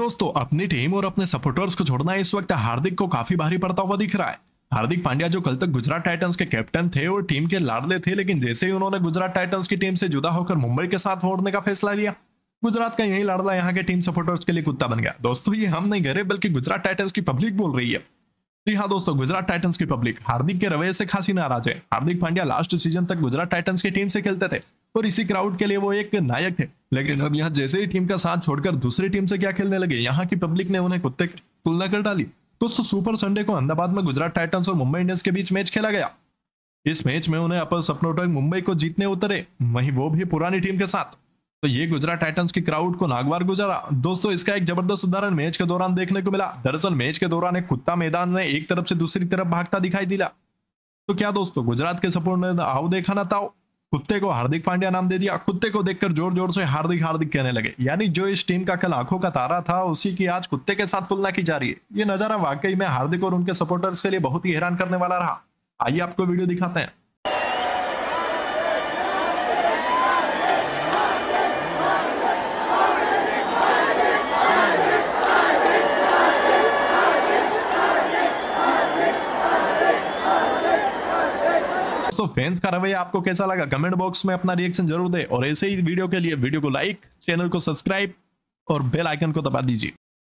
दोस्तों अपनी टीम और अपने सपोर्टर्स को छोड़ना इस वक्त हार्दिक को काफी भारी पड़ता हुआ दिख रहा है हार्दिक पांड्या जो कल तक गुजरात टाइटंस के कैप्टन थे और टीम के लाडले थे लेकिन जैसे ही उन्होंने गुजरात टाइटंस की टीम से जुदा होकर मुंबई के साथ फोड़ने का फैसला लिया गुजरात का यही लाडला यहाँ के टीम सपोर्टर्स के लिए कुत्ता बन गया दोस्तों ये हम नहीं गए बल्कि गुजरात टाइटन्स की पब्लिक बोल रही है जी हाँ दोस्तों गुजरात टाइटन्स की पब्लिक हार्दिक के रवैये से खासी नाराज है हार्दिक पांड्या लास्ट सीजन तक गुजरात टाइटन्स की टीम से खेलते थे और इसी क्राउड के लिए वो एक नायक थे लेकिन अब यहाँ जैसे ही टीम का साथ छोड़कर दूसरी टीम से क्या खेलने लगे यहाँ की पब्लिक ने उन्हें कुत्ते तुलना कर डाली दोस्तों सुपर संडे को अहमदाबाद में गुजरात टाइटन्स और मुंबई इंडियंस के बीच मैच खेला गया इस मैच में उन्हें अपर सपनोट मुंबई को जीतने उतरे वहीं वो भी पुरानी टीम के साथ तो ये गुजरात टाइटन्स की क्राउड को नागवार गुजरा दोस्तों इसका एक जबरदस्त उदाहरण मैच के दौरान देखने को मिला दरअसल मैच के दौरान एक कुत्ता मैदान में एक तरफ से दूसरी तरफ भागता दिखाई दिला तो क्या दोस्तों गुजरात के सपोर्ट में आओ देखा ना ताओ कुत्ते को हार्दिक पांड्या नाम दे दिया कुत्ते को देखकर जोर जोर से हार्दिक हार्दिक कहने लगे यानी जो इस टीम का कल आंखों का तारा था उसी की आज कुत्ते के साथ तुलना की जा रही है ये नजारा वाकई में हार्दिक और उनके सपोर्टर्स के लिए बहुत ही हैरान करने वाला रहा आइए आपको वीडियो दिखाते हैं दोस्तों फैंस का रवैया आपको कैसा लगा कमेंट बॉक्स में अपना रिएक्शन जरूर दे और ऐसे ही वीडियो के लिए वीडियो को लाइक चैनल को सब्सक्राइब और बेल आइकन को दबा दीजिए